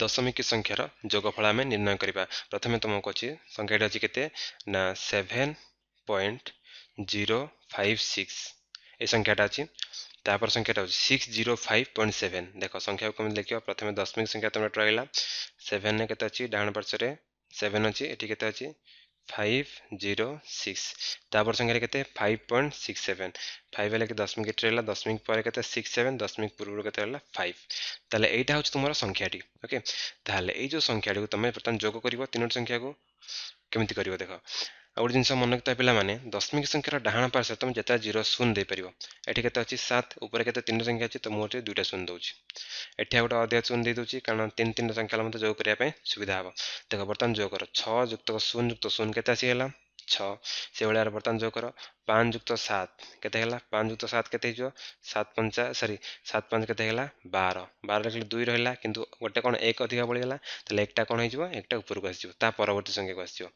ଦଶମିକ ସଂଖ୍ୟାର ଯୋଗଫଳ ଆମେ ନିର୍ଣ୍ଣୟ କରିବା ପ୍ରଥମେ ତୁମକୁ ଅଛି ସଂଖ୍ୟାଟି ଅଛି କେତେ ନା seven point zero five six এই সংখ্যাটা আছে তারপর সংখ্যাটা হচ্ছে six zero five point seven দেখো সংখ্যাকে আমি লিখিব প্রথমে দশমিক সংখ্যা তোমরা ট্রাই গেলাম সেভেন কেতে অছি ডাহাণ পার্শ্বরে সেভেন অছি এটি কেতে फाइव जीरो सिक्स तापर संगे के five point six seven five है दशमिक रहा दशमिक पर सिक्स सेवेन दशमिक पूर्व के फाइव तेल यहाँ हूँ तुम संख्याटी ओके जो संख्याटी तुम बर्तमान जोग कर तीनो संख्या को कमिटी कर देख गोटे जिन मन रखता है पे दशमिक संख्यार डाण पार्श्व तुम जिते जीरो शून्य दे पार एटी के सात उपरूर तीन संख्या अच्छी तो मुझे दुईटा शून्य दूसरी एटी गोटे अधिक शून्य दे दूँ कारण तीन तीन संख्या मतलब जो करने सुविधा हे देख बर्तमान जो कर छुक्त शून्य युक्त शून्य के आसीगला છ સેવળે વર્તમાન જો કરો પાંચ યુક્ત સાત કેતે હેલા પાંચ યુક્ત સાત કેતે ହେଇଯିବ સાત પંચા સોરી સાત પાંચ કેતે હેલા બાર બાર લଖିଲେ ଦୁଇ ରହିଲା କିନ୍ତୁ ଗୋଟେ କ'ଣ ଏକ ଅଧିକା ବଳିଗଲା ତାହେଲେ ଏକଟା କ'ଣ ହେଇଯିବ ଏକଟା ଉପରକୁ ଆସିଯିବ ତା ପରବର୍ତ୍ତୀ ସଂଖ୍ୟାକୁ ଆସିଯିବ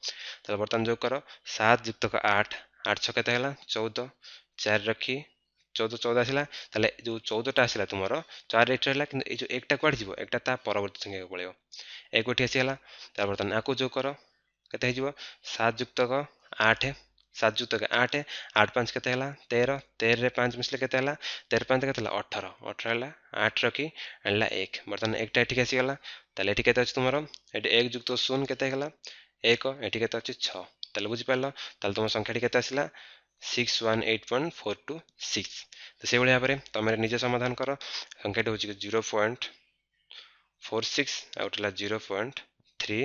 ତାହେଲେ ବର୍ତ୍ତମାନ ଯୋଗ କର ସାତ ଯୁକ୍ତକ ଆଠ ଆଠ ଛଅ କେତେ ହେଲା ଚଉଦ ଚାରି ରଖି চৌদ চৌদ আসলা তাহলে যে চৌদটা আসলা তোমার চার এক্স রহলা কিন্তু এই যে একটা কুয়াড়ে যাব একটা তা পরবর্তী সংখ্যাকে পড়ব এক এটি আসিগলা তারপর তাহলে আকু যোগ কর কেতে হয়ে সাত যুক্তক आठ सात जू आठ आठ पाँच कत है तेरह पाँच मिसले कत है तेरह पाँच कत अठर अठर है आठ रखी आनला एक बर्तमान एकटा एटी आसीगला तेल ये तो के तुम एक जुक्त शून के एक एटी के छे बुझीपार तेल तुम संख्याटी सिक्स आसला eight point four two six तो সিক্স তো সেইভাবে ভাবে তোমার নিজে সমাধান কর সংখ্যাটি হচ্ছে zero point four six out হল জিরো পয়েন্ট থ্রি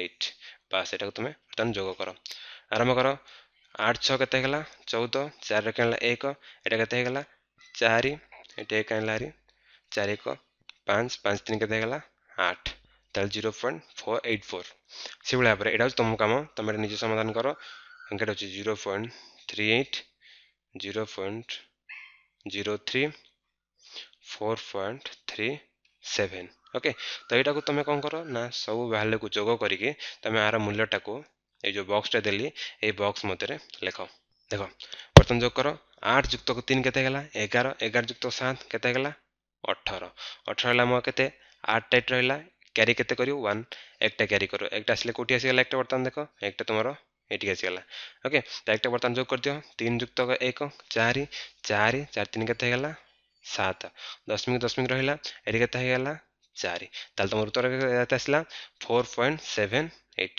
এইট বা সেটাকে তুমি বর্তমান যোগ आरंभ कर आठ छः के चौदह चार एक एक यहाँ के चार ये एक हरी चार एक पाँच पाँच तीन के आठ तेल zero point four eight four से भाई भाव यहाँ तुम कम तुम निज समाधान कर संख्या अच्छे zero point three eight zero point zero three four point three seven okay तो यू तुम कौन कर ना सब भैल्यू को जोग करके तुम यार मूल्यटा को এই जो बक्सटा देली এই बक्स मध्य लेख देख प्रथम যোগ কর আট যুক্ত তিন কেতে গেলা এগার এগার যুক্ত সাত কেতে গেলা অঠর অঠর হল আমার কেতে আট টাইট রহিলা ক্যারি কেতে করিব ওয়ান একটা ক্যারি করো একটা আসলে কোটি আসিগলা একটা বর্তমান দেখো একটা তোমার এটিকে আসিগলা ওকে তো একটা বর্তমান যোগ করে দিও তিন যুক্ত এক চারি চারি চার তিন কেতে গেলা সাত দশমিক দশমিক রহিলা এটি কেতে হয়ে গেলা চারি তাহলে তোমার উত্তর আসলা ফোর পয়েন্ট সেভেন এইট